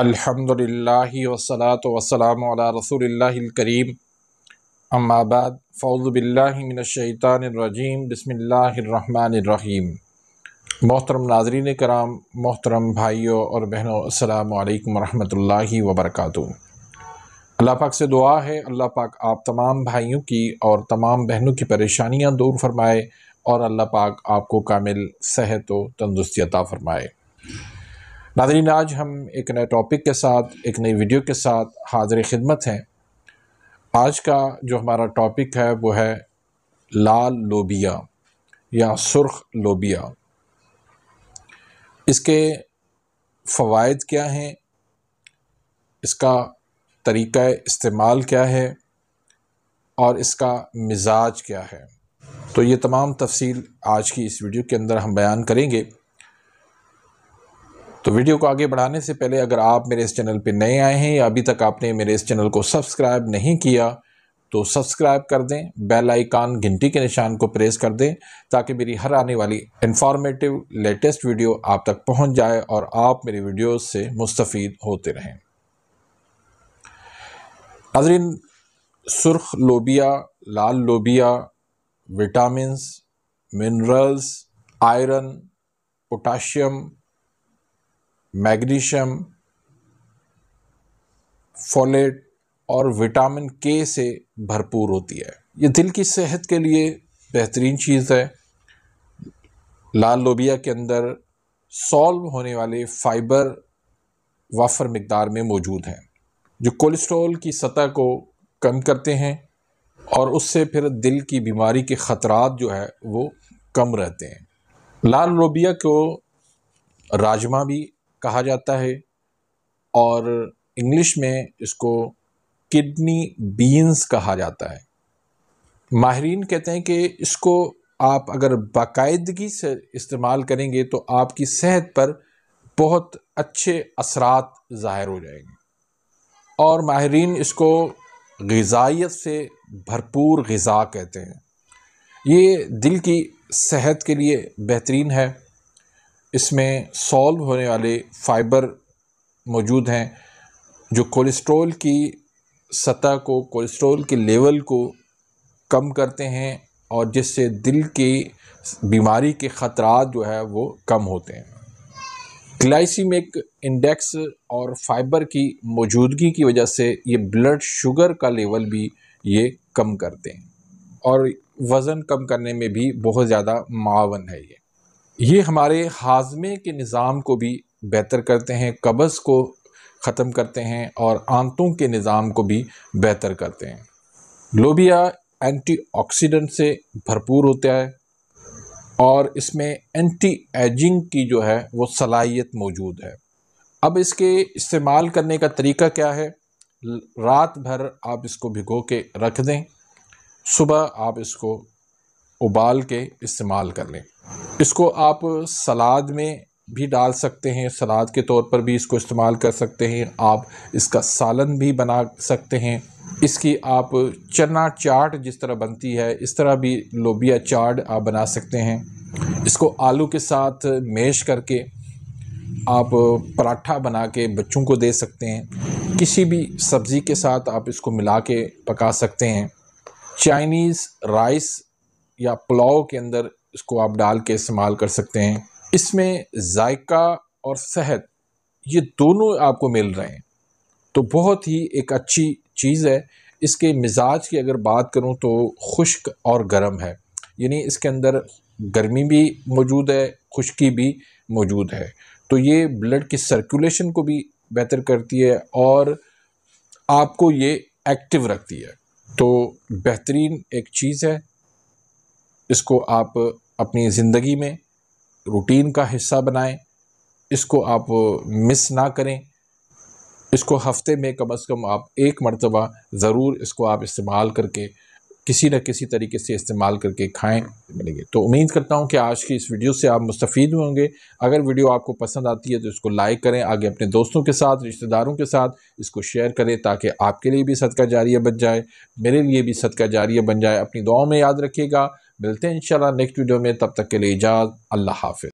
अल्हम्दुलिल्लाह वसलात वसलाम करीम अम्माबाद फ़ौज़बिल्लिमिनशैतानरजीम बसमीम मोहतरम नाजरीन कराम मोहतरम भाइयों और बहनों अल्लाम वरहमल वबरक अल्लाह पाक से दुआ है अल्लाह पाक आप तमाम भाइयों की और तमाम बहनों की परेशानियाँ दूर फरमाए और अल्लाह पाक आपको कामिल सेहत व तंदुरुस्ती अता फ़रमाए नादरीन आज हम एक नए टॉपिक के साथ एक नई वीडियो के साथ हाजिर खिदमत हैं आज का जो हमारा टॉपिक है वो है लाल लोबिया या सुर्ख लोबिया इसके फ़वाद क्या हैं इसका तरीक़ा इस्तेमाल क्या है और इसका मिजाज क्या है तो ये तमाम तफसील आज की इस वीडियो के अंदर हम बयान करेंगे तो वीडियो को आगे बढ़ाने से पहले अगर आप मेरे इस चैनल पर नए आए हैं या अभी तक आपने मेरे इस चैनल को सब्सक्राइब नहीं किया तो सब्सक्राइब कर दें बेल आइकान घंटी के निशान को प्रेस कर दें ताकि मेरी हर आने वाली इन्फॉर्मेटिव लेटेस्ट वीडियो आप तक पहुंच जाए और आप मेरी वीडियोस से मुस्तफ़ होते रहें नाजरीन सुर्ख लोबिया लाल लोबिया vitamins minerals iron potassium magnesium folate और विटामिन के से भरपूर होती है ये दिल की सेहत के लिए बेहतरीन चीज़ है लाल लोबिया के अंदर सॉल्व होने वाले फाइबर वाफर मकदार में मौजूद हैं जो कोलेस्ट्रॉल की सतह को कम करते हैं और उससे फिर दिल की बीमारी के ख़तरात जो है वो कम रहते हैं लाल लोबिया को राजमा भी कहा जाता है और इंग्लिश में इसको किडनी बीन्स कहा जाता है माहरीन कहते हैं कि इसको आप अगर बाकायदगी से इस्तेमाल करेंगे तो आपकी सेहत पर बहुत अच्छे असरात ज़ाहिर हो जाएंगे और माहरीन इसको गजाइत से भरपूर गज़ा कहते हैं ये दिल की सेहत के लिए बेहतरीन है इसमें सॉल्व होने वाले फ़ाइबर मौजूद हैं जो कोलेस्ट्रॉल की सतह को कोलेस्ट्रॉल के लेवल को कम करते हैं और जिससे दिल की बीमारी के ख़तरा जो है वो कम होते हैं ग्लाइसीमिक इंडेक्स और फाइबर की मौजूदगी की वजह से ये ब्लड शुगर का लेवल भी ये कम करते हैं और वज़न कम करने में भी बहुत ज़्यादा मावन है ये ये हमारे हाजमे के निज़ाम को भी बेहतर करते हैं कब्ज़ को ख़त्म करते हैं और आंतों के निज़ाम को भी बेहतर करते हैं लोबिया एंटीऑक्सीडेंट से भरपूर होता है और इसमें एंटी एजिंग की जो है वो सलाहियत मौजूद है अब इसके इस्तेमाल करने का तरीका क्या है रात भर आप इसको भिगो के रख दें सुबह आप इसको उबाल के इस्तेमाल कर लें इसको आप सलाद में भी डाल सकते हैं सलाद के तौर पर भी इसको इस्तेमाल कर सकते हैं आप इसका सालन भी बना सकते हैं इसकी आप चना चाट जिस तरह बनती है इस तरह भी लोबिया चाट आप बना सकते हैं इसको आलू के साथ मेश करके आप पराठा बना के बच्चों को दे सकते हैं किसी भी सब्ज़ी के साथ आप इसको मिला के पका सकते हैं चाइनीज़ राइस या पुलाव के अंदर इसको आप डाल के इस्तेमाल कर सकते हैं इसमें जायका और सेहत ये दोनों आपको मिल रहे हैं तो बहुत ही एक अच्छी चीज़ है इसके मिजाज की अगर बात करूँ तो खुश्क और गर्म है यानी इसके अंदर गर्मी भी मौजूद है खुश्की भी मौजूद है तो ये ब्लड की सर्कुलेशन को भी बेहतर करती है और आपको ये एक्टिव रखती है तो बेहतरीन एक चीज़ है इसको आप अपनी ज़िंदगी में रूटीन का हिस्सा बनाएं इसको आप मिस ना करें इसको हफ्ते में कम अज़ कम आप एक मरतबा ज़रूर इसको आप इस्तेमाल करके किसी न किसी तरीके से इस्तेमाल करके खाएं मिलेंगे तो उम्मीद करता हूं कि आज की इस वीडियो से आप मुस्तफ़ होंगे अगर वीडियो आपको पसंद आती है तो इसको लाइक करें आगे अपने दोस्तों के साथ रिश्तेदारों के साथ इसको शेयर करें ताकि आपके लिए भी सदका जारिया बन जाए मेरे लिए भी सदका जारिया बन जाए अपनी दुआओं में याद रखिएगा मिलते हैं इंशाल्लाह नेक्स्ट वीडियो में तब तक के लिए इजाज़ अल्लाह हाफि